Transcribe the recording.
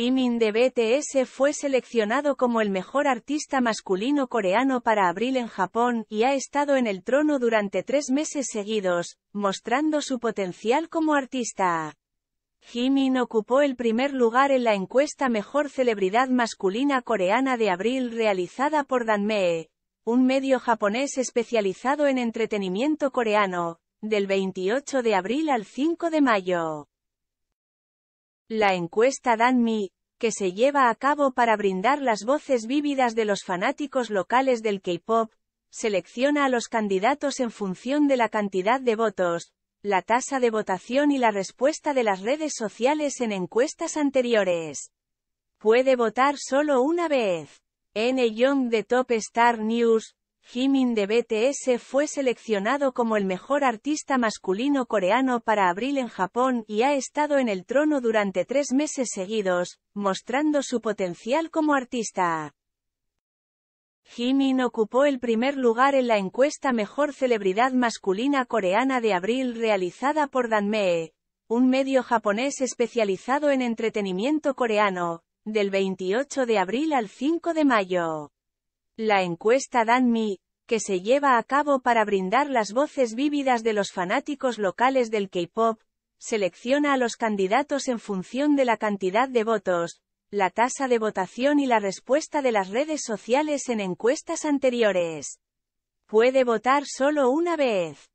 Jimin de BTS fue seleccionado como el mejor artista masculino coreano para abril en Japón, y ha estado en el trono durante tres meses seguidos, mostrando su potencial como artista. Jimin ocupó el primer lugar en la encuesta Mejor Celebridad Masculina Coreana de abril realizada por Danmee, un medio japonés especializado en entretenimiento coreano, del 28 de abril al 5 de mayo. La encuesta Danmi, que se lleva a cabo para brindar las voces vívidas de los fanáticos locales del K-pop, selecciona a los candidatos en función de la cantidad de votos, la tasa de votación y la respuesta de las redes sociales en encuestas anteriores. Puede votar solo una vez. N. Young de Top Star News, Jimin de BTS fue seleccionado como el mejor artista masculino coreano para abril en Japón y ha estado en el trono durante tres meses seguidos, mostrando su potencial como artista. Jimin ocupó el primer lugar en la encuesta Mejor Celebridad Masculina Coreana de abril realizada por Danme, un medio japonés especializado en entretenimiento coreano, del 28 de abril al 5 de mayo. La encuesta Danmi, que se lleva a cabo para brindar las voces vívidas de los fanáticos locales del K-pop, selecciona a los candidatos en función de la cantidad de votos, la tasa de votación y la respuesta de las redes sociales en encuestas anteriores. Puede votar solo una vez.